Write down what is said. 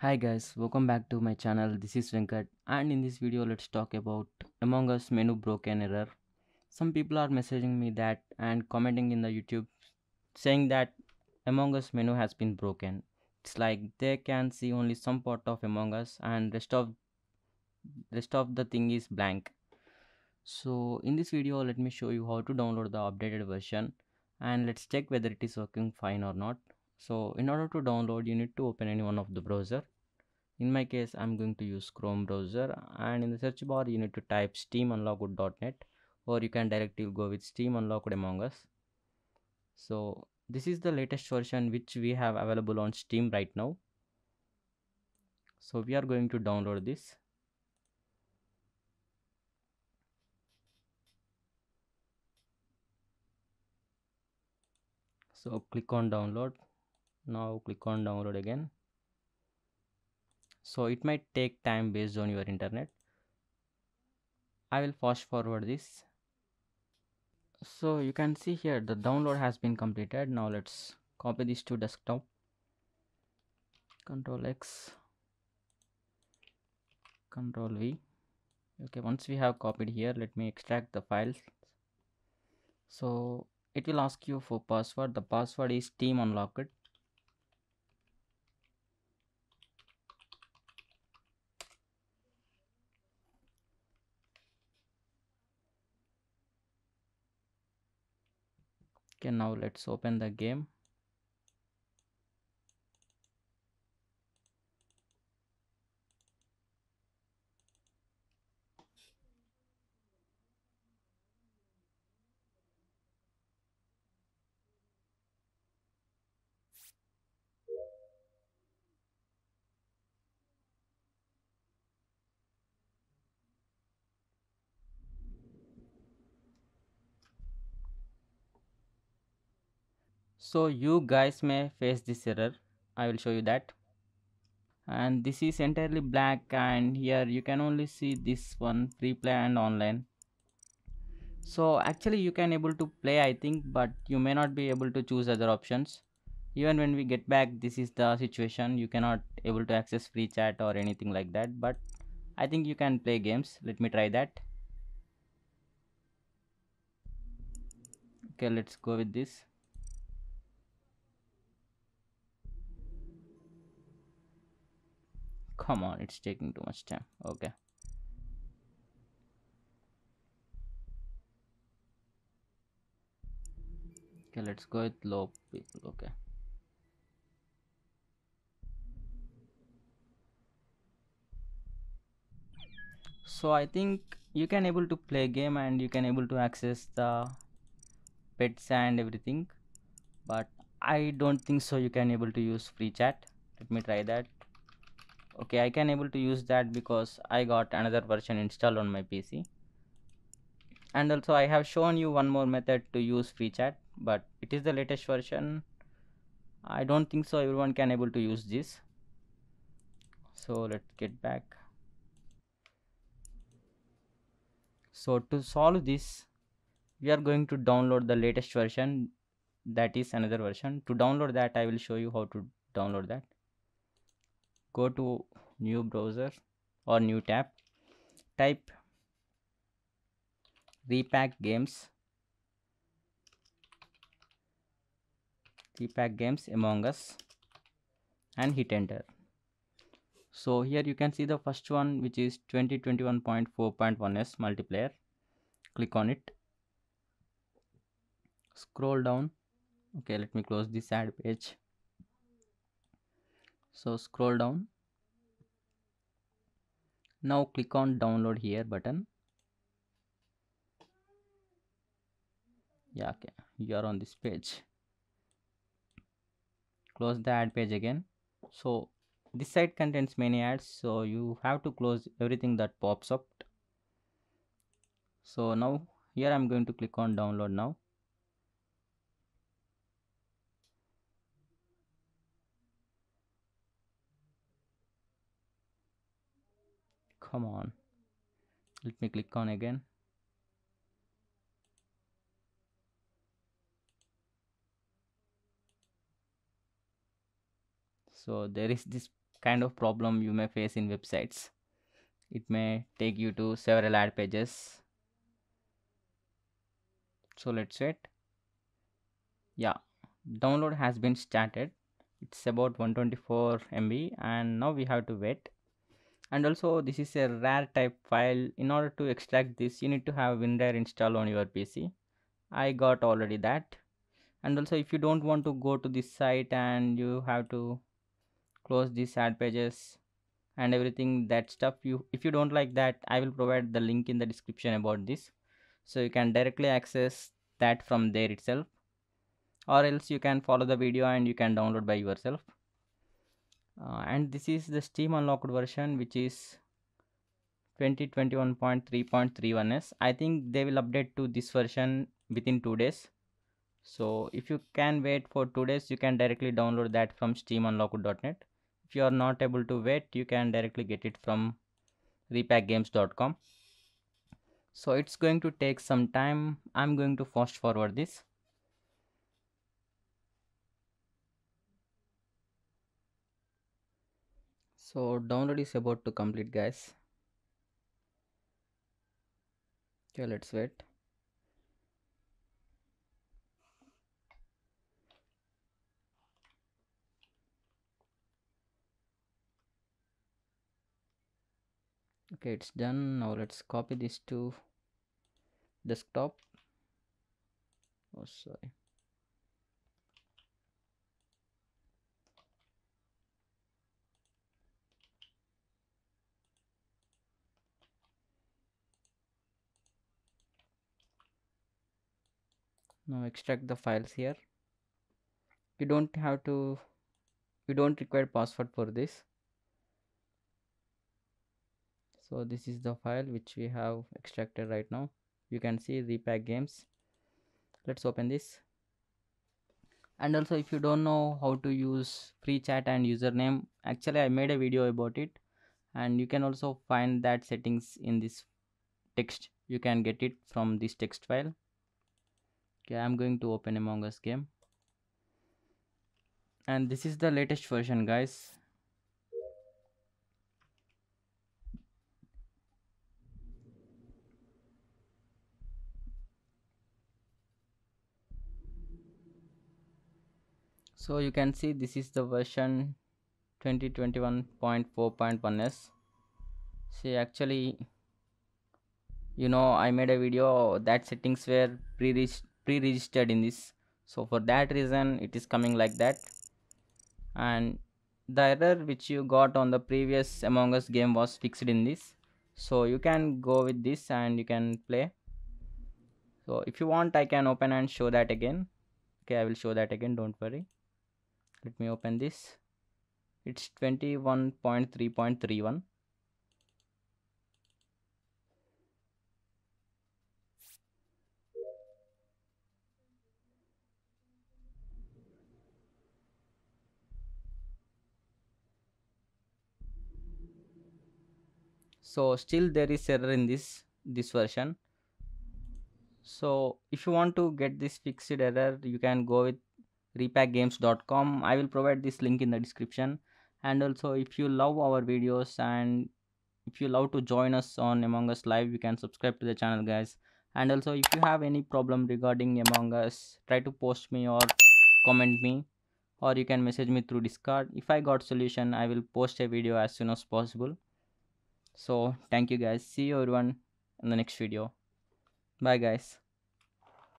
Hi guys, welcome back to my channel. This is Venkat and in this video let's talk about Among Us menu broken error. Some people are messaging me that and commenting in the YouTube saying that Among Us menu has been broken. It's like they can see only some part of Among Us and rest of rest of the thing is blank. So in this video let me show you how to download the updated version and let's check whether it is working fine or not so in order to download you need to open any one of the browser in my case i'm going to use chrome browser and in the search bar you need to type steamunlockwood.net or you can directly go with steam unlocked among us so this is the latest version which we have available on steam right now so we are going to download this so click on download now click on download again so it might take time based on your internet i will fast forward this so you can see here the download has been completed now let's copy this to desktop control x control v okay once we have copied here let me extract the files so it will ask you for password the password is team unlocked okay now let's open the game so you guys may face this error i will show you that and this is entirely black and here you can only see this one replay and online so actually you can able to play i think but you may not be able to choose other options even when we get back this is the situation you cannot able to access free chat or anything like that but i think you can play games let me try that okay let's go with this come on it's taking too much time okay okay let's go with low people okay so i think you can able to play game and you can able to access the pets and everything but i don't think so you can able to use free chat let me try that okay I can able to use that because I got another version installed on my PC and also I have shown you one more method to use chat. but it is the latest version I don't think so everyone can able to use this so let's get back so to solve this we are going to download the latest version that is another version to download that I will show you how to download that go to new browser or new tab type repack games repack games among us and hit enter so here you can see the first one which is 2021.4.1s multiplayer click on it scroll down okay let me close this ad page so scroll down now click on download here button yeah okay you are on this page close the ad page again so this site contains many ads so you have to close everything that pops up so now here i'm going to click on download now come on let me click on again so there is this kind of problem you may face in websites it may take you to several ad pages so let's wait yeah download has been started it's about 124 mb and now we have to wait and also this is a rar type file in order to extract this you need to have winrar install on your pc i got already that and also if you don't want to go to this site and you have to close these ad pages and everything that stuff you if you don't like that i will provide the link in the description about this so you can directly access that from there itself or else you can follow the video and you can download by yourself uh, and this is the steam unlocked version which is 2021.3.31s i think they will update to this version within two days so if you can wait for two days you can directly download that from steamunlocked.net if you are not able to wait you can directly get it from repackgames.com so it's going to take some time i'm going to fast forward this so download is about to complete guys okay let's wait okay it's done now let's copy this to desktop oh sorry now extract the files here you don't have to you don't require password for this so this is the file which we have extracted right now you can see repack games let's open this and also if you don't know how to use free chat and username actually i made a video about it and you can also find that settings in this text you can get it from this text file okay i'm going to open among us game and this is the latest version guys so you can see this is the version 2021.4.1s see actually you know i made a video that settings were pre-reached pre-registered in this so for that reason it is coming like that and the error which you got on the previous among us game was fixed in this so you can go with this and you can play so if you want i can open and show that again okay i will show that again don't worry let me open this it's 21.3.31 so still there is error in this this version so if you want to get this fixed error you can go with repackgames.com i will provide this link in the description and also if you love our videos and if you love to join us on among us live you can subscribe to the channel guys and also if you have any problem regarding among us try to post me or comment me or you can message me through discord if i got solution i will post a video as soon as possible so thank you guys see you everyone in the next video bye guys